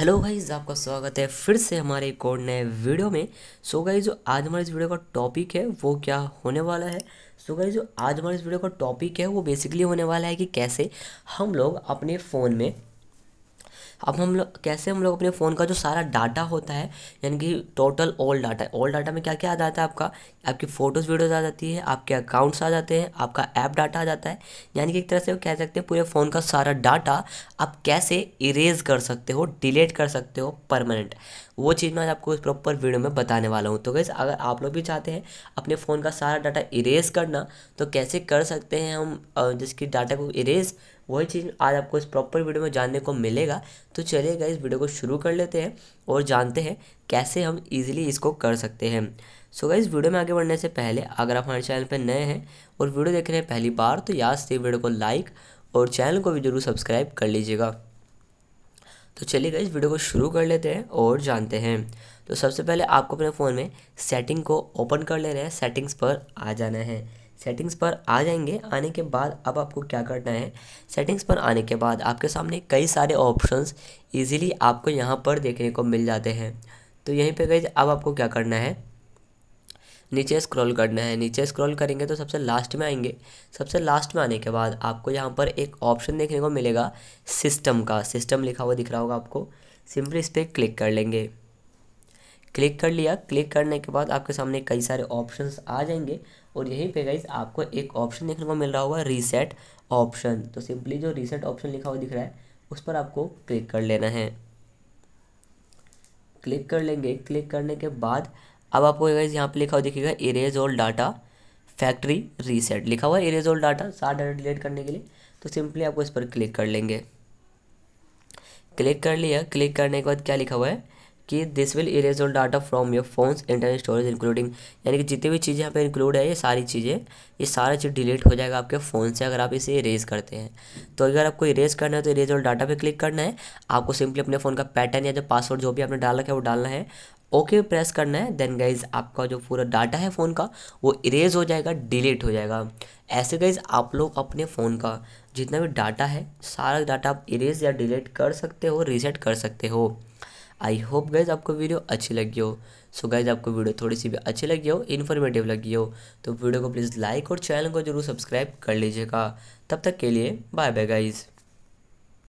hello guys आपका स्वागत है फिर से हमारे एक और नए वीडियो में सो so गाइज जो आज हमारे इस वीडियो का टॉपिक है वो क्या होने वाला है सो so गाइज जो आज हमारे इस वीडियो का टॉपिक है वो बेसिकली होने वाला है कि कैसे हम लोग अपने फ़ोन में अब हम लोग कैसे हम लोग अपने फ़ोन का जो सारा डाटा होता है यानी कि total all data all data में क्या क्या आ जाता है आपका आपकी फ़ोटोज़ वीडियोज़ आ जाती है आपके अकाउंट्स आ जाते हैं आपका ऐप डाटा आ जाता है यानी कि एक तरह से कह सकते हैं पूरे फ़ोन का सारा डाटा आप कैसे इरेज कर सकते हो डिलीट कर सकते हो परमानेंट वो चीज़ मैं आपको इस प्रॉपर वीडियो में बताने वाला हूँ तो गैस अगर आप लोग भी चाहते हैं अपने फ़ोन का सारा डाटा इरेज करना तो कैसे कर सकते हैं हम जिसकी डाटा को इरेज वही चीज़ आज आपको इस प्रॉपर वीडियो में जानने को मिलेगा तो चलिएगा इस वीडियो को शुरू कर लेते हैं और जानते हैं कैसे हम इजीली इसको कर सकते हैं सो so इस वीडियो में आगे बढ़ने से पहले अगर आप हमारे चैनल पर नए हैं और वीडियो देख रहे हैं पहली बार तो याद से वीडियो को लाइक और चैनल को भी जरूर सब्सक्राइब कर लीजिएगा तो चलिए इस वीडियो को शुरू कर लेते हैं और जानते हैं तो सबसे पहले आपको अपने फ़ोन में सेटिंग को ओपन कर लेना है सेटिंग्स पर आ जाना है सेटिंग्स पर आ जाएंगे आने के बाद अब आपको क्या करना है सेटिंग्स पर आने के बाद आपके सामने कई सारे ऑप्शंस इजीली आपको यहाँ पर देखने को मिल जाते हैं तो यहीं पे गई अब आपको क्या करना है नीचे स्क्रॉल करना है नीचे स्क्रॉल करेंगे तो सबसे लास्ट में आएंगे सबसे लास्ट में आने के बाद आपको यहाँ पर एक ऑप्शन देखने को मिलेगा सिस्टम का सिस्टम लिखा हुआ दिख रहा होगा आपको सिंपली इस पर क्लिक कर लेंगे क्लिक कर लिया क्लिक करने के बाद आपके सामने कई सारे ऑप्शंस आ जाएंगे और यहीं पे गाइज आपको एक ऑप्शन देखने को मिल रहा होगा रीसेट ऑप्शन तो सिंपली जो रीसेट ऑप्शन लिखा हुआ दिख रहा है उस पर आपको क्लिक कर लेना है क्लिक कर लेंगे क्लिक करने के बाद अब आपको गाइज यहाँ पे लिखा हुआ दिखेगा erase all data factory reset लिखा हुआ है इरेज ऑल डाटा सारा डाटा डिलीट करने के लिए तो सिंपली आपको इस पर क्लिक कर लेंगे क्लिक कर लिया क्लिक करने के बाद क्या लिखा हुआ है कि this will erase all data from your phone's internet storage including यानी कि जितनी भी चीज़ें यहाँ पे इंक्लूड है ये सारी चीज़ें ये सारा चीज़ डिलीट हो जाएगा आपके फ़ोन से अगर आप इसे इरेज करते हैं तो अगर आपको इरेज करना है तो इरेज ऑल डाटा पे क्लिक करना है आपको सिंपली अपने फ़ोन का पैटर्न या जो पासवर्ड जो भी आपने डाल रखा है वो डालना है ओके okay, प्रेस करना है देन गाइज आपका जो पूरा डाटा है फ़ोन का वो इरेज हो जाएगा डिलीट हो जाएगा ऐसे गाइज आप लोग अपने फ़ोन का जितना भी डाटा है सारा डाटा आप इरेज या डिलीट कर सकते हो रीसेट कर सकते हो आई होप गाइज़ आपको वीडियो अच्छी लगी हो सो गाइज़ आपको वीडियो थोड़ी सी भी अच्छी लगी हो इन्फॉर्मेटिव लगी हो तो वीडियो को प्लीज़ लाइक और चैनल को जरूर सब्सक्राइब कर लीजिएगा तब तक के लिए बाय बाय गाइज़